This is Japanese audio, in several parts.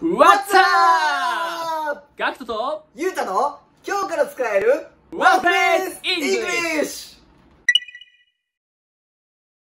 わ h a t s ガクトとゆうたの今日から使えるワン e レ h r イングリッシ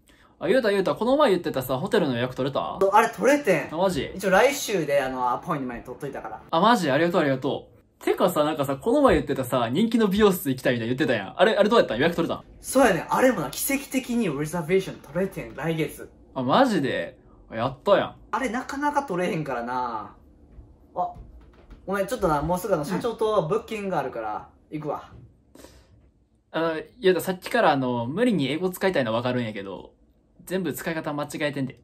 ュあ、ゆうたゆうた、この前言ってたさ、ホテルの予約取れたあれ取れてん。あ、マジ一応来週であの、アポイントまで取っといたから。あ、マジありがとうありがとう。てかさ、なんかさ、この前言ってたさ、人気の美容室行きたいみたいな言ってたやん。あれ、あれどうやった予約取れたそうやね。あれもな、奇跡的にリザベーション取れてん、来月。あ、マジでやったやん。あれなかなか取れへんからなあごめんちょっとなもうすぐあの社長と物件があるから行くわあいやださっきからあの無理に英語使いたいのは分かるんやけど全部使い方間違えてんで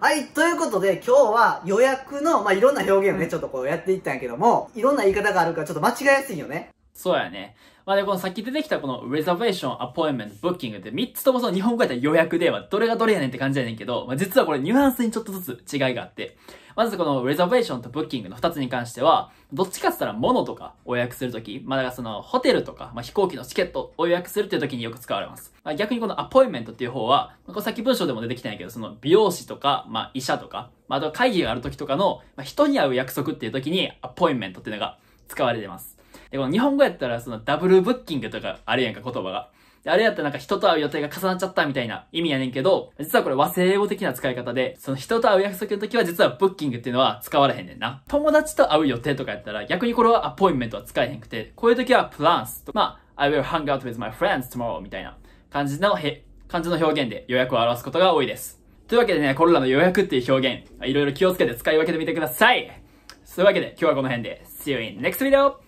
はい、ということで今日は予約の、まあ、いろんな表現をね、ちょっとこうやっていったんやけども、いろんな言い方があるからちょっと間違えやすいよね。そうやね。まあ、で、このさっき出てきたこの reservation, appointment, booking って3つともその日本語やったら予約ではどれがどれやねんって感じやねんけど、まあ、実はこれニュアンスにちょっとずつ違いがあって、まずこの reservation と booking の2つに関しては、どっちかって言ったら物とかを予約するとき、まあ、だからそのホテルとか、まあ、飛行機のチケットを予約するっていうときによく使われます。まあ、逆にこの appointment っていう方は、こさっき文章でも出てきたんやけど、その美容師とか、まあ、医者とか、まあ、あと会議があるときとかの、まあ、人に会う約束っていうときに appointment っていうのが使われてます。で、この日本語やったら、そのダブルブッキングとかあれやんか、言葉が。あれやったらなんか人と会う予定が重なっちゃったみたいな意味やねんけど、実はこれ和製英語的な使い方で、その人と会う約束の時は実はブッキングっていうのは使われへんねんな。友達と会う予定とかやったら逆にこれはアポインメントは使えへんくて、こういう時はプランスと、まあ、I will hang out with my friends tomorrow みたいな感じのへ、感じの表現で予約を表すことが多いです。というわけでね、これらの予約っていう表現、いろいろ気をつけて使い分けてみてください。というわけで今日はこの辺で、See you in next video!